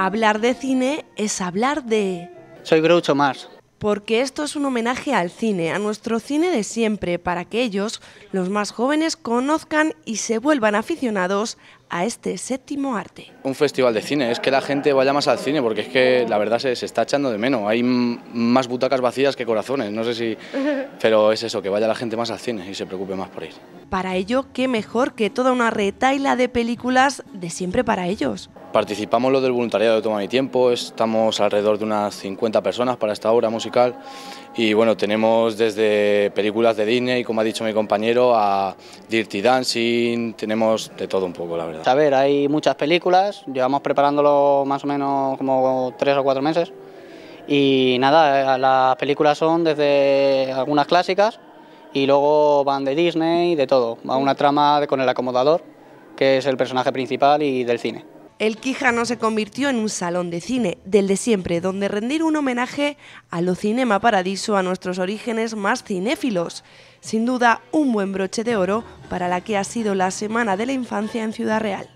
Hablar de cine es hablar de... Soy Groucho Mars. Porque esto es un homenaje al cine, a nuestro cine de siempre, para que ellos, los más jóvenes, conozcan y se vuelvan aficionados a este séptimo arte. Un festival de cine, es que la gente vaya más al cine, porque es que la verdad se, se está echando de menos. Hay más butacas vacías que corazones, no sé si... Pero es eso, que vaya la gente más al cine y se preocupe más por ir. Para ello, qué mejor que toda una retaila de películas de siempre para ellos. Participamos lo del voluntariado de Toma Mi Tiempo, estamos alrededor de unas 50 personas para esta obra musical y bueno, tenemos desde películas de Disney, como ha dicho mi compañero, a Dirty Dancing, tenemos de todo un poco, la verdad. A ver, hay muchas películas, llevamos preparándolo más o menos como tres o cuatro meses y nada, las películas son desde algunas clásicas y luego van de Disney, y de todo, va una trama con el acomodador, que es el personaje principal y del cine. El Quijano se convirtió en un salón de cine, del de siempre, donde rendir un homenaje a lo Cinema Paradiso, a nuestros orígenes más cinéfilos. Sin duda, un buen broche de oro para la que ha sido la Semana de la Infancia en Ciudad Real.